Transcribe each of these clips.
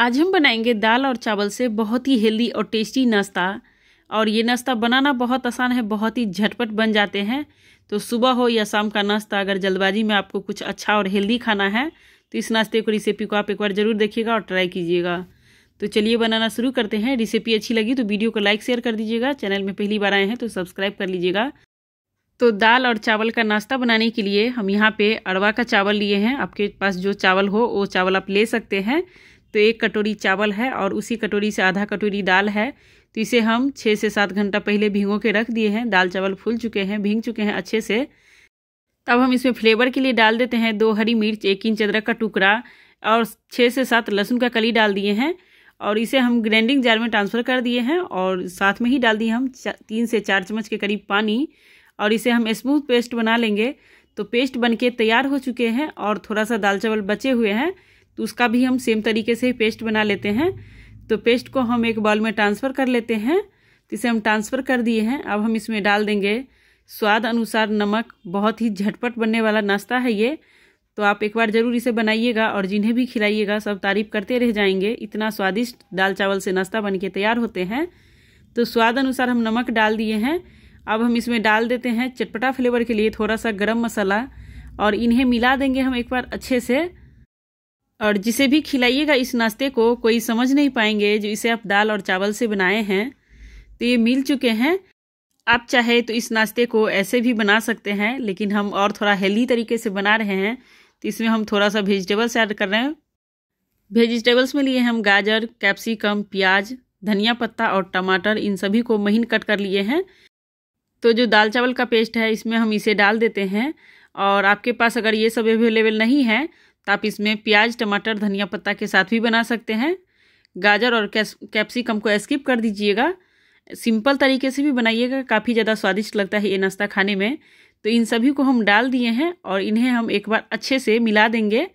आज हम बनाएंगे दाल और चावल से बहुत ही हेल्दी और टेस्टी नाश्ता और ये नाश्ता बनाना बहुत आसान है बहुत ही झटपट बन जाते हैं तो सुबह हो या शाम का नाश्ता अगर जल्दबाजी में आपको कुछ अच्छा और हेल्दी खाना है तो इस नाश्ते को रेसिपी को आप एक बार ज़रूर देखिएगा और ट्राई कीजिएगा तो चलिए बनाना शुरू करते हैं रेसिपी अच्छी लगी तो वीडियो को लाइक शेयर कर दीजिएगा चैनल में पहली बार आए हैं तो सब्सक्राइब कर लीजिएगा तो दाल और चावल का नाश्ता बनाने के लिए हम यहाँ पे अरवा का चावल लिए हैं आपके पास जो चावल हो वो चावल आप ले सकते हैं तो एक कटोरी चावल है और उसी कटोरी से आधा कटोरी दाल है तो इसे हम छः से सात घंटा पहले भिगो के रख दिए हैं दाल चावल फूल चुके हैं भींग चुके हैं अच्छे से तब हम इसमें फ्लेवर के लिए डाल देते हैं दो हरी मिर्च एक इंच अदरक का टुकड़ा और छः से सात लहसुन का कली डाल दिए हैं और इसे हम ग्राइंडिंग जार में ट्रांसफ़र कर दिए हैं और साथ में ही डाल दिए हम तीन से चार चम्मच के करीब पानी और इसे हम स्मूथ पेस्ट बना लेंगे तो पेस्ट बनके तैयार हो चुके हैं और थोड़ा सा दाल चावल बचे हुए हैं तो उसका भी हम सेम तरीके से पेस्ट बना लेते हैं तो पेस्ट को हम एक बॉल में ट्रांसफ़र कर लेते हैं तो इसे हम ट्रांसफ़र कर दिए हैं अब हम इसमें डाल देंगे स्वाद अनुसार नमक बहुत ही झटपट बनने वाला नाश्ता है ये तो आप एक बार ज़रूर इसे बनाइएगा और जिन्हें भी खिलाइएगा सब तारीफ करते रह जाएंगे इतना स्वादिष्ट दाल चावल से नाश्ता बन के तैयार होते हैं तो स्वाद अनुसार हम नमक डाल दिए हैं अब हम इसमें डाल देते हैं चटपटा फ्लेवर के लिए थोड़ा सा गर्म मसाला और इन्हें मिला देंगे हम एक बार अच्छे से और जिसे भी खिलाइएगा इस नाश्ते को कोई समझ नहीं पाएंगे जो इसे आप दाल और चावल से बनाए हैं तो ये मिल चुके हैं आप चाहे तो इस नाश्ते को ऐसे भी बना सकते हैं लेकिन हम और थोड़ा हेल्दी तरीके से बना रहे हैं तो इसमें हम थोड़ा सा वेजिटेबल्स ऐड कर रहे हैं वेजिटेबल्स में लिए हम गाजर कैप्सिकम प्याज धनिया पत्ता और टमाटर इन सभी को महीन कट कर लिए हैं तो जो दाल चावल का पेस्ट है इसमें हम इसे डाल देते हैं और आपके पास अगर ये सब अवेलेबल नहीं है तो आप इसमें प्याज टमाटर धनिया पत्ता के साथ भी बना सकते हैं गाजर और कैप्सिकम को स्किप कर दीजिएगा सिंपल तरीके से भी बनाइएगा काफ़ी ज़्यादा स्वादिष्ट लगता है ये नाश्ता खाने में तो इन सभी को हम डाल दिए हैं और इन्हें हम एक बार अच्छे से मिला देंगे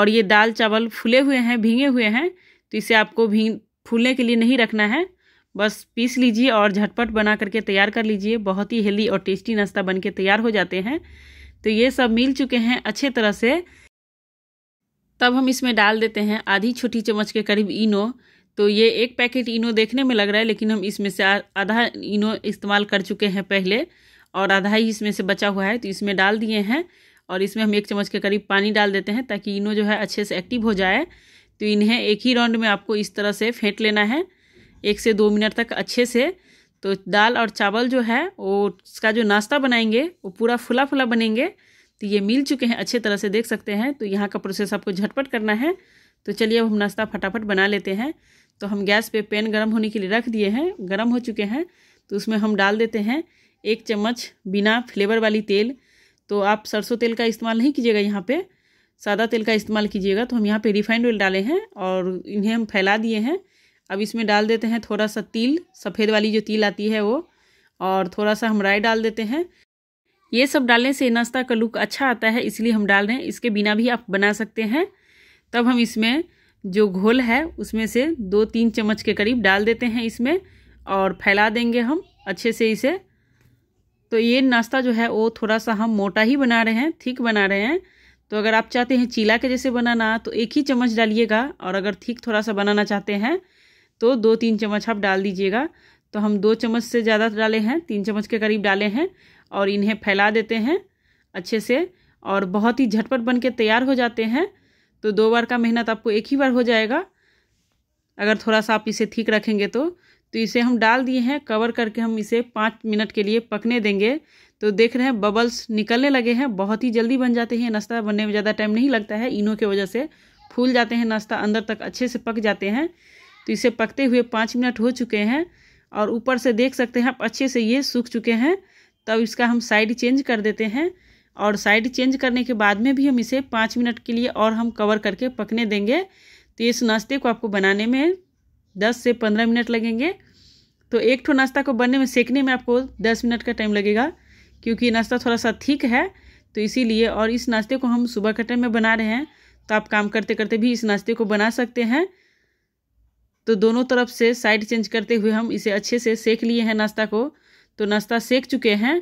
और ये दाल चावल फूले हुए हैं भींगे हुए हैं तो इसे आपको भींग फूलने के लिए नहीं रखना है बस पीस लीजिए और झटपट बना करके तैयार कर लीजिए बहुत ही हेल्दी और टेस्टी नाश्ता बन के तैयार हो जाते हैं तो ये सब मिल चुके हैं अच्छे तरह से तब हम इसमें डाल देते हैं आधी छोटी चम्मच के करीब इनो तो ये एक पैकेट इनो देखने में लग रहा है लेकिन हम इसमें से आधा इनो इस्तेमाल कर चुके हैं पहले और आधा ही इसमें से बचा हुआ है तो इसमें डाल दिए हैं और इसमें हम एक चम्मच के करीब पानी डाल देते हैं ताकि इनो जो है अच्छे से एक्टिव हो जाए तो इन्हें एक ही राउंड में आपको इस तरह से फेंट लेना है एक से दो मिनट तक अच्छे से तो दाल और चावल जो है वो उसका जो नाश्ता बनाएंगे वो पूरा फुला फुला बनेंगे तो ये मिल चुके हैं अच्छे तरह से देख सकते हैं तो यहाँ का प्रोसेस आपको झटपट करना है तो चलिए अब हम नाश्ता फटाफट बना लेते हैं तो हम गैस पे पैन गर्म होने के लिए रख दिए हैं गर्म हो चुके हैं तो उसमें हम डाल देते हैं एक चम्मच बिना फ्लेवर वाली तेल तो आप सरसों तेल का इस्तेमाल नहीं कीजिएगा यहाँ पर सादा तेल का इस्तेमाल कीजिएगा तो हम यहाँ पर रिफाइंड ऑयल डाले हैं और इन्हें हम फैला दिए हैं अब इसमें डाल देते हैं थोड़ा सा तिल सफ़ेद वाली जो तिल आती है वो और थोड़ा सा हम राई डाल देते हैं ये सब डालने से नाश्ता का लुक अच्छा आता है इसलिए हम डाल रहे हैं इसके बिना भी आप बना सकते हैं तब हम इसमें जो घोल है उसमें से दो तीन चम्मच के करीब डाल देते हैं इसमें और फैला देंगे हम अच्छे से इसे तो ये नाश्ता जो है वो थोड़ा सा हम मोटा ही बना रहे हैं थिक बना रहे हैं तो अगर आप चाहते हैं चीला के जैसे बनाना तो एक ही चम्मच डालिएगा और अगर थिक थोड़ा सा बनाना चाहते हैं तो दो तीन चम्मच आप डाल दीजिएगा तो हम दो चम्मच से ज़्यादा डाले हैं तीन चम्मच के करीब डाले हैं और इन्हें फैला देते हैं अच्छे से और बहुत ही झटपट बन के तैयार हो जाते हैं तो दो बार का मेहनत आपको एक ही बार हो जाएगा अगर थोड़ा सा आप इसे ठीक रखेंगे तो तो इसे हम डाल दिए हैं कवर करके हम इसे पाँच मिनट के लिए पकने देंगे तो देख रहे हैं बबल्स निकलने लगे हैं बहुत ही जल्दी बन जाते हैं नाश्ता बनने में ज़्यादा टाइम नहीं लगता है इनों की वजह से फूल जाते हैं नाश्ता अंदर तक अच्छे से पक जाते हैं तो इसे पकते हुए पाँच मिनट हो चुके हैं और ऊपर से देख सकते हैं आप अच्छे से ये सूख चुके हैं तब तो इसका हम साइड चेंज कर देते हैं और साइड चेंज करने के बाद में भी हम इसे पाँच मिनट के लिए और हम कवर करके पकने देंगे तो इस नाश्ते को आपको बनाने में दस से पंद्रह मिनट लगेंगे तो एक ठो नाश्ता को बनने में सेकने में आपको दस मिनट का टाइम लगेगा क्योंकि नाश्ता थोड़ा सा ठीक है तो इसीलिए और इस नाश्ते को हम सुबह के टाइम में बना रहे हैं तो आप काम करते करते भी इस नाश्ते को बना सकते हैं तो दोनों तरफ से साइड चेंज करते हुए हम इसे अच्छे से सेक लिए हैं नाश्ता को तो नाश्ता सेक चुके हैं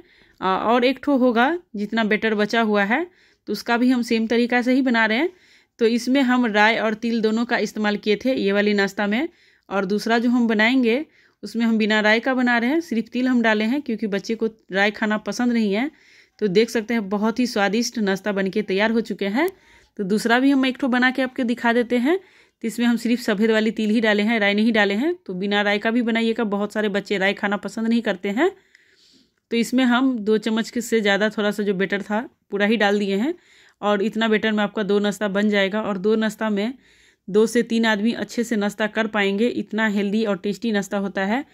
और एक ठो होगा जितना बेटर बचा हुआ है तो उसका भी हम सेम तरीका से ही बना रहे हैं तो इसमें हम राय और तिल दोनों का इस्तेमाल किए थे ये वाली नाश्ता में और दूसरा जो हम बनाएंगे उसमें हम बिना राय का बना रहे हैं सिर्फ तिल हम डाले हैं क्योंकि बच्चे को राय खाना पसंद नहीं है तो देख सकते हैं बहुत ही स्वादिष्ट नाश्ता बन तैयार हो चुके हैं तो दूसरा भी हम एक ठो बना के आपके दिखा देते हैं तो इसमें हम सिर्फ सफ़ेद वाली तिल ही डाले हैं राय नहीं डाले हैं तो बिना राय का भी बनाइएगा बहुत सारे बच्चे राय खाना पसंद नहीं करते हैं तो इसमें हम दो चम्मच से ज़्यादा थोड़ा सा जो बेटर था पूरा ही डाल दिए हैं और इतना बेटर में आपका दो नाश्ता बन जाएगा और दो नाश्ता में दो से तीन आदमी अच्छे से नाश्ता कर पाएंगे इतना हेल्दी और टेस्टी नाश्ता होता है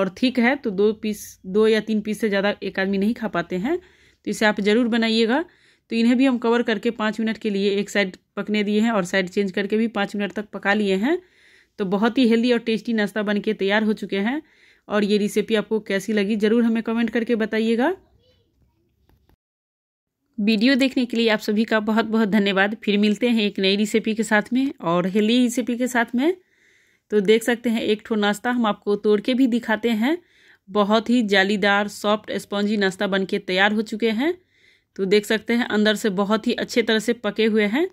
और ठीक है तो दो पीस दो या तीन पीस से ज़्यादा एक आदमी नहीं खा पाते हैं तो इसे आप ज़रूर बनाइएगा तो इन्हें भी हम कवर करके पाँच मिनट के लिए एक साइड पकने दिए हैं और साइड चेंज करके भी पाँच मिनट तक पका लिए हैं तो बहुत ही हेल्दी और टेस्टी नाश्ता बन के तैयार हो चुके हैं और ये रेसिपी आपको कैसी लगी ज़रूर हमें कमेंट करके बताइएगा वीडियो देखने के लिए आप सभी का बहुत बहुत धन्यवाद फिर मिलते हैं एक नई रेसिपी के साथ में और हेल्दी रेसिपी के साथ में तो देख सकते हैं एक ठो नाश्ता हम आपको तोड़ के भी दिखाते हैं बहुत ही जालीदार सॉफ्ट स्पॉन्जी नाश्ता बन के तैयार हो चुके हैं तो देख सकते हैं अंदर से बहुत ही अच्छे तरह से पके हुए हैं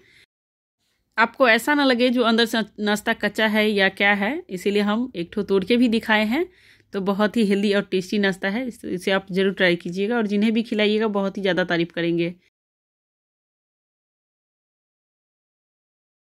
आपको ऐसा ना लगे जो अंदर से नाश्ता कच्चा है या क्या है इसीलिए हम एक ठो तोड़ के भी दिखाए हैं तो बहुत ही हेल्दी और टेस्टी नाश्ता है इसे आप ज़रूर ट्राई कीजिएगा और जिन्हें भी खिलाइएगा बहुत ही ज़्यादा तारीफ करेंगे